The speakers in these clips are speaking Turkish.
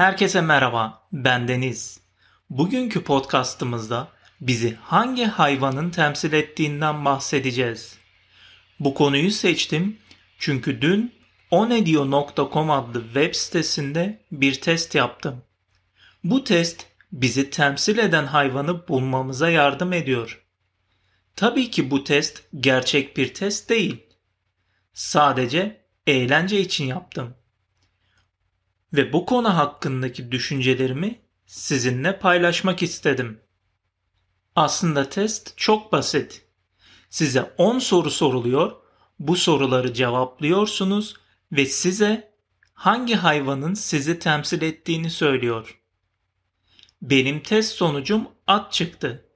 Herkese merhaba, ben Deniz. Bugünkü podcastımızda bizi hangi hayvanın temsil ettiğinden bahsedeceğiz. Bu konuyu seçtim çünkü dün onedio.com adlı web sitesinde bir test yaptım. Bu test bizi temsil eden hayvanı bulmamıza yardım ediyor. Tabii ki bu test gerçek bir test değil. Sadece eğlence için yaptım ve bu konu hakkındaki düşüncelerimi sizinle paylaşmak istedim. Aslında test çok basit. Size 10 soru soruluyor, bu soruları cevaplıyorsunuz ve size hangi hayvanın sizi temsil ettiğini söylüyor. Benim test sonucum at çıktı.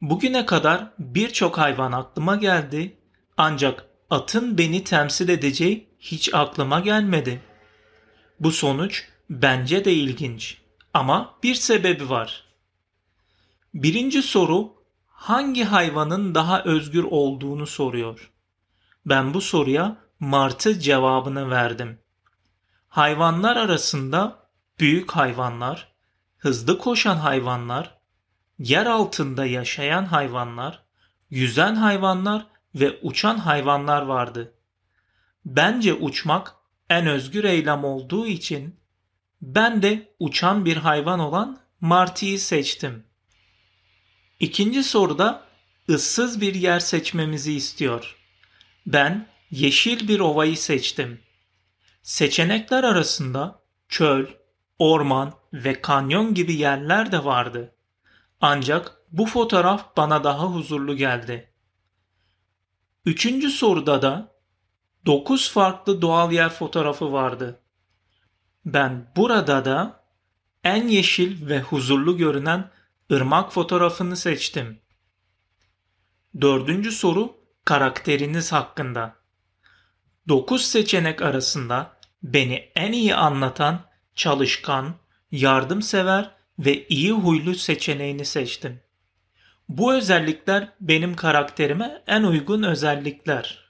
Bugüne kadar birçok hayvan aklıma geldi ancak atın beni temsil edeceği hiç aklıma gelmedi. Bu sonuç bence de ilginç ama bir sebebi var. Birinci soru hangi hayvanın daha özgür olduğunu soruyor. Ben bu soruya martı cevabını verdim. Hayvanlar arasında büyük hayvanlar, hızlı koşan hayvanlar, yer altında yaşayan hayvanlar, yüzen hayvanlar ve uçan hayvanlar vardı. Bence uçmak en özgür eylem olduğu için ben de uçan bir hayvan olan martıyı seçtim. İkinci soruda ıssız bir yer seçmemizi istiyor. Ben yeşil bir ovayı seçtim. Seçenekler arasında çöl, orman ve kanyon gibi yerler de vardı. Ancak bu fotoğraf bana daha huzurlu geldi. Üçüncü soruda da 9 farklı doğal yer fotoğrafı vardı. Ben burada da en yeşil ve huzurlu görünen ırmak fotoğrafını seçtim. Dördüncü soru karakteriniz hakkında. 9 seçenek arasında beni en iyi anlatan çalışkan, yardımsever ve iyi huylu seçeneğini seçtim. Bu özellikler benim karakterime en uygun özellikler.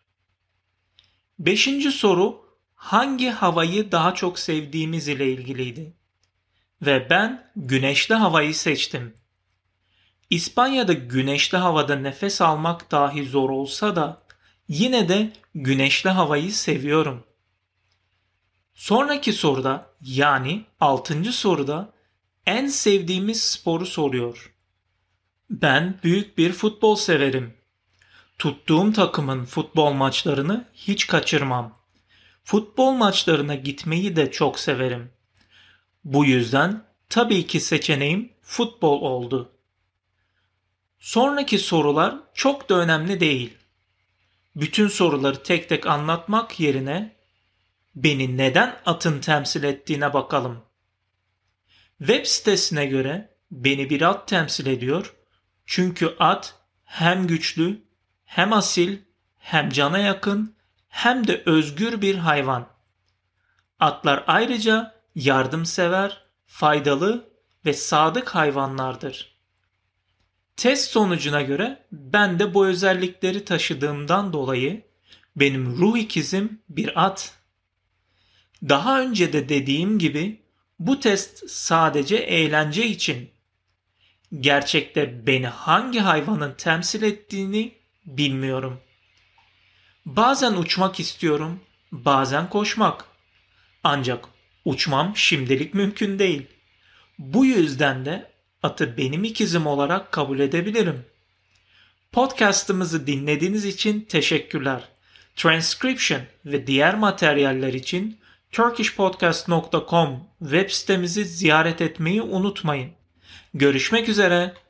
Beşinci soru hangi havayı daha çok sevdiğimiz ile ilgiliydi. Ve ben güneşli havayı seçtim. İspanya'da güneşli havada nefes almak dahi zor olsa da yine de güneşli havayı seviyorum. Sonraki soruda yani 6. soruda en sevdiğimiz sporu soruyor. Ben büyük bir futbol severim. Tuttuğum takımın futbol maçlarını hiç kaçırmam. Futbol maçlarına gitmeyi de çok severim. Bu yüzden tabii ki seçeneğim futbol oldu. Sonraki sorular çok da önemli değil. Bütün soruları tek tek anlatmak yerine beni neden atın temsil ettiğine bakalım. Web sitesine göre beni bir at temsil ediyor. Çünkü at hem güçlü hem asil, hem cana yakın, hem de özgür bir hayvan. Atlar ayrıca yardımsever, faydalı ve sadık hayvanlardır. Test sonucuna göre ben de bu özellikleri taşıdığımdan dolayı benim ruh ikizim bir at. Daha önce de dediğim gibi bu test sadece eğlence için. Gerçekte beni hangi hayvanın temsil ettiğini bilmiyorum. Bazen uçmak istiyorum, bazen koşmak. Ancak uçmam şimdilik mümkün değil. Bu yüzden de atı benim ikizim olarak kabul edebilirim. Podcast'ımızı dinlediğiniz için teşekkürler. Transcription ve diğer materyaller için turkishpodcast.com web sitemizi ziyaret etmeyi unutmayın. Görüşmek üzere.